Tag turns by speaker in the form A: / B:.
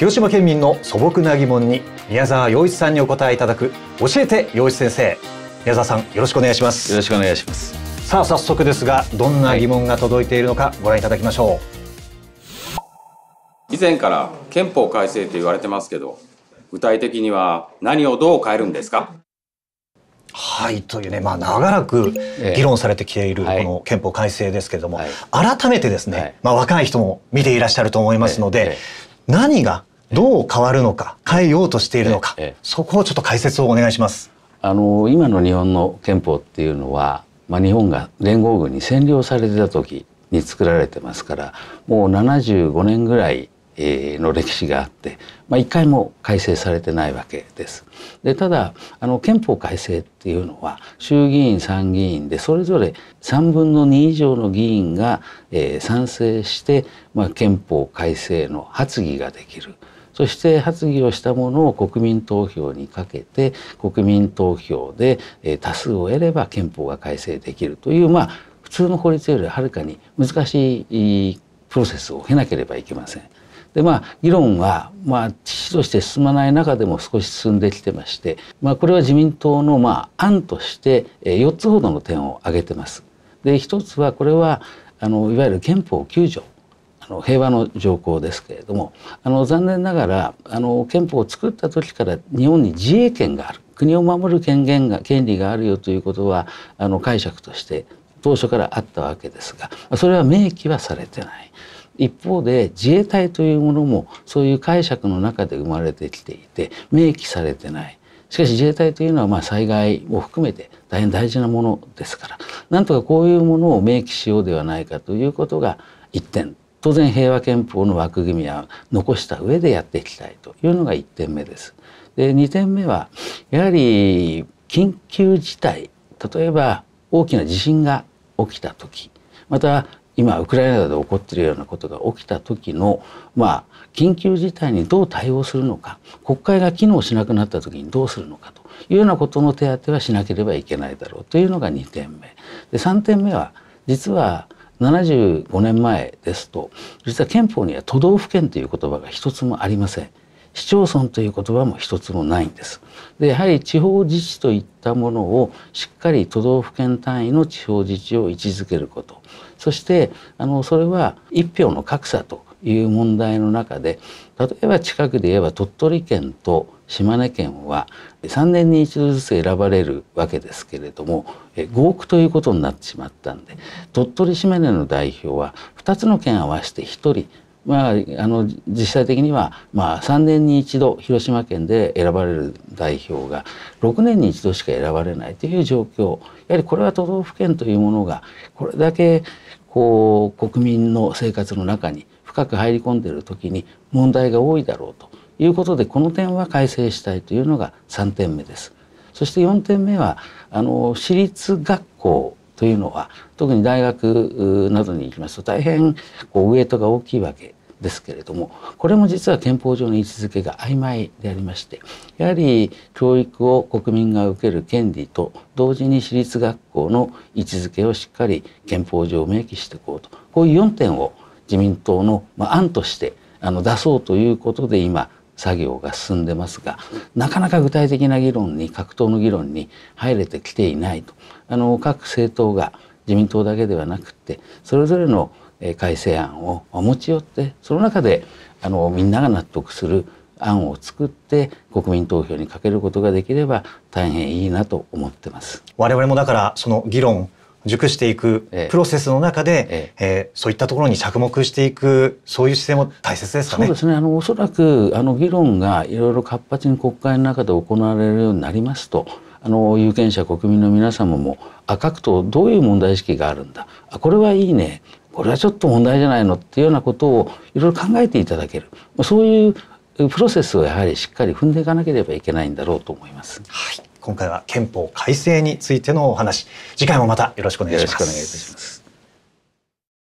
A: 広島県民の素朴な疑問に宮沢洋一さんにお答えいただく教えて洋一先生宮沢さんよろしくお願いしますよろしくお願いしますさあ早速ですがどんな疑問が届いているのかご覧いただきましょ
B: う以前から憲法改正と言われてますけど具体的には何をどう変えるんですか
A: はいというね、まあ、長らく議論されてきているこの憲法改正ですけれども、改めてですね、まあ、若い人も見ていらっしゃると思いますので、何がどう変わるのか変えようとしているのか、そこをちょっと解説をお願いします。あの今の日本の憲法っていうのは、まあ、日本
B: が連合軍に占領されてた時に作られてますからもう75年ぐらいの歴史があって、まあ、一回も改正されてないわけです。でただあの憲法改正っていうのは衆議院参議院でそれぞれ3分の2以上の議員が、えー、賛成して、まあ、憲法改正の発議ができる。そして発議をしたものを国民投票にかけて国民投票で多数を得れば憲法が改正できるというまあ普通の法律よりはるかに難しいプロセスを経なければいけません。でまあ議論はまあ致として進まない中でも少し進んできてまして、まあ、これは自民党のまあ案として4つほどの点を挙げてます。で1つはこれはあのいわゆる憲法9条の平和の条項ですけれどもあの残念ながらあの憲法を作った時から日本に自衛権がある国を守る権限が権利があるよということはあの解釈として当初からあったわけですがそれは明記はされてない。一方で自衛隊というものもそういう解釈の中で生まれてきていて明記されてないしかし自衛隊というのはまあ災害を含めて大変大事なものですからなんとかこういうものを明記しようではないかということが一点当然平和憲法の枠組みは残した上でやっていきたいというのが1点目です。で2点目はやはり緊急事態例えば大きな地震が起きた時また今ウクライナで起こっているようなことが起きた時のまあ緊急事態にどう対応するのか国会が機能しなくなった時にどうするのかというようなことの手当はしなければいけないだろうというのが2点目で3点目は実は75年前ですと実は憲法には都道府県という言葉が一つもありません市町村という言葉も一つもないんですでやはり地方自治といったものをしっかり都道府県単位の地方自治を位置づけることそしてあのそれは一票の格差という問題の中で例えば近くで言えば鳥取県と島根県は3年に一度ずつ選ばれるわけですけれども合区ということになってしまったんで鳥取島根の代表は2つの県合わせて1人まあ、あの実際的には、まあ、3年に一度広島県で選ばれる代表が6年に一度しか選ばれないという状況やはりこれは都道府県というものがこれだけこう国民の生活の中に深く入り込んでいる時に問題が多いだろうということでこの点は改正したいというのが3点目です。そして4点目はあの私立学校というのは特に大学などに行きますと大変こうウエイトが大きいわけですけれどもこれも実は憲法上の位置づけが曖昧でありましてやはり教育を国民が受ける権利と同時に私立学校の位置づけをしっかり憲法上明記していこうとこういう4点を自民党の案としてあの出そうということで今作業が進んでますがなかなか具体的な議論に各党の議論に入れてきていないとあの各政党が自民党だけではなくてそれぞれの改正案を持ち寄ってその中であのみんなが納得する案を作って国民投票にかけるこ
A: とができれば大変いいなと思ってます我々もだからその議論熟していくプロセスの中で、えええー、そういったところに着目していくそういう姿勢も大切ですかね。そ
B: うですねあのおそらくあの議論がいろいろ活発に国会の中で行われるようになりますとあの有権者国民の皆様もあ各党どういう問題意識があるんだあこれはいいねこれはちょっと問題じゃないのっていうようなことをいろいろ考えていただけるそういうプロセスをやはりしっかり踏んでいかなければいけないんだろうと
A: 思います。はい今回は憲法改正についてのお話次回もまたよろしくお願いします。